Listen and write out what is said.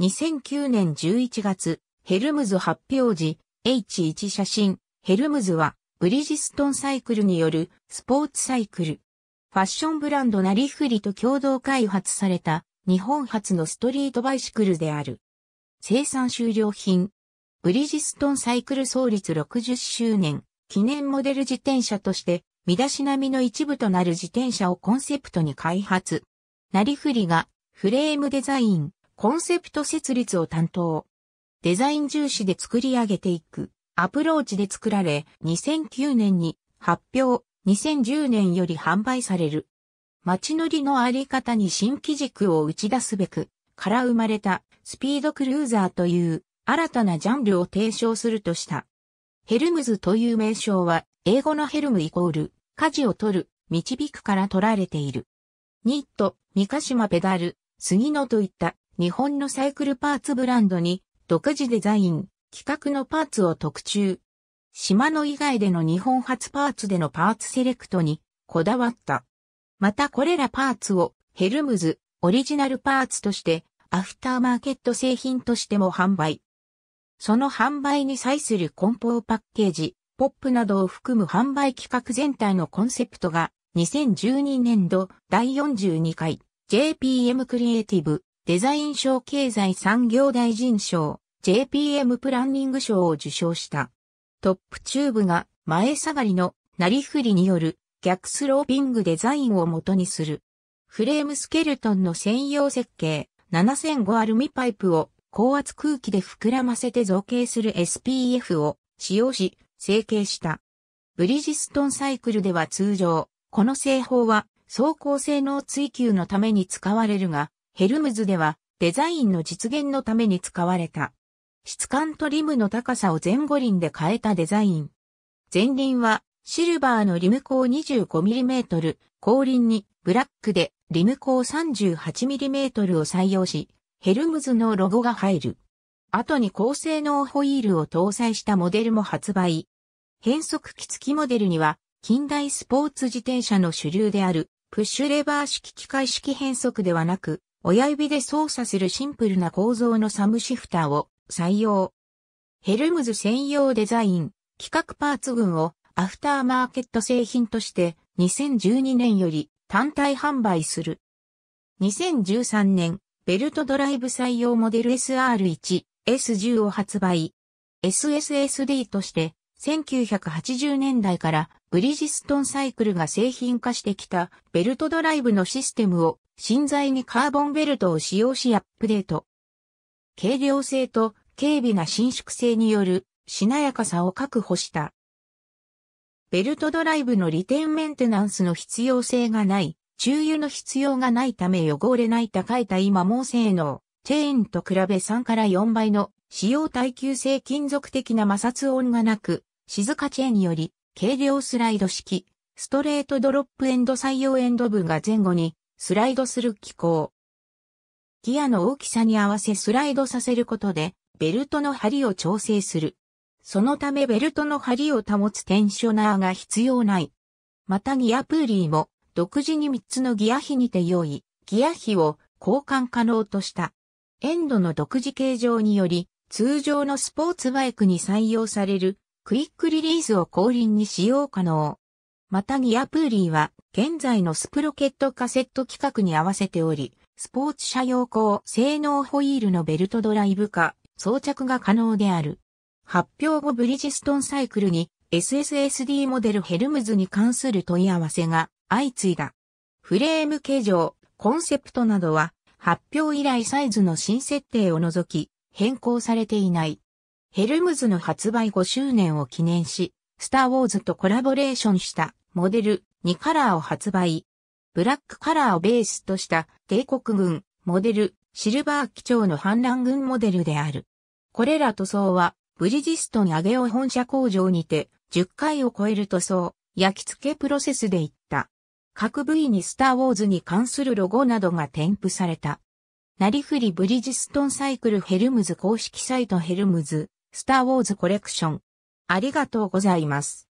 2009年11月、ヘルムズ発表時、H1 写真、ヘルムズは、ブリヂストンサイクルによるスポーツサイクル。ファッションブランドなりふりと共同開発された日本初のストリートバイシクルである。生産終了品。ブリヂストンサイクル創立60周年記念モデル自転車として、身だしなみの一部となる自転車をコンセプトに開発。なりふりがフレームデザイン、コンセプト設立を担当。デザイン重視で作り上げていく、アプローチで作られ、2009年に発表、2010年より販売される。街乗りのあり方に新機軸を打ち出すべく、から生まれたスピードクルーザーという新たなジャンルを提唱するとした。ヘルムズという名称は、英語のヘルムイコール、舵を取る、導くから取られている。ニット、三ヶ島ペダル、杉野といった日本のサイクルパーツブランドに独自デザイン、企画のパーツを特注。島の以外での日本初パーツでのパーツセレクトにこだわった。またこれらパーツをヘルムズオリジナルパーツとしてアフターマーケット製品としても販売。その販売に際する梱包パッケージ、ポップなどを含む販売企画全体のコンセプトが2012年度第42回 JPM クリエイティブデザイン賞経済産業大臣賞、JPM プランニング賞を受賞した。トップチューブが前下がりのなりふりによる逆スローピングデザインを元にする。フレームスケルトンの専用設計7005アルミパイプを高圧空気で膨らませて造形する SPF を使用し成形した。ブリヂストンサイクルでは通常、この製法は走行性能追求のために使われるが、ヘルムズではデザインの実現のために使われた。質感とリムの高さを前後輪で変えたデザイン。前輪はシルバーのリム鋼 25mm、後輪にブラックでリム鋼 38mm を採用し、ヘルムズのロゴが入る。後に高性能ホイールを搭載したモデルも発売。変速機付きモデルには、近代スポーツ自転車の主流である、プッシュレバー式機械式変速ではなく、親指で操作するシンプルな構造のサムシフターを採用。ヘルムズ専用デザイン、企画パーツ群をアフターマーケット製品として2012年より単体販売する。2013年、ベルトドライブ採用モデル SR1、S10 を発売。SSSD として1980年代からブリヂストンサイクルが製品化してきたベルトドライブのシステムを新材にカーボンベルトを使用しアップデート。軽量性と軽微な伸縮性によるしなやかさを確保した。ベルトドライブの利点メンテナンスの必要性がない、注油の必要がないため汚れない高い耐摩耗性能、チェーンと比べ3から4倍の使用耐久性金属的な摩擦音がなく、静かチェーンにより軽量スライド式、ストレートドロップエンド採用エンド部が前後にスライドする機構。ギアの大きさに合わせスライドさせることで、ベルトの針を調整する。そのためベルトの針を保つテンショナーが必要ない。またギアプーリーも独自に3つのギア比にて用意、ギア比を交換可能とした。エンドの独自形状により、通常のスポーツバイクに採用されるクイックリリースを後輪に使用可能。またギアプーリーは現在のスプロケットカセット規格に合わせており、スポーツ車用高性能ホイールのベルトドライブ化、装着が可能である。発表後ブリヂストンサイクルに SSSD モデルヘルムズに関する問い合わせが相次いだ。フレーム形状、コンセプトなどは発表以来サイズの新設定を除き変更されていない。ヘルムズの発売5周年を記念し、スター・ウォーズとコラボレーションしたモデル2カラーを発売。ブラックカラーをベースとした帝国軍モデルシルバー基調の反乱軍モデルである。これら塗装はブリジストン上げを本社工場にて10回を超える塗装、焼き付けプロセスでいった。各部位にスターウォーズに関するロゴなどが添付された。なりふりブリジストンサイクルヘルムズ公式サイトヘルムズスターウォーズコレクション。ありがとうございます。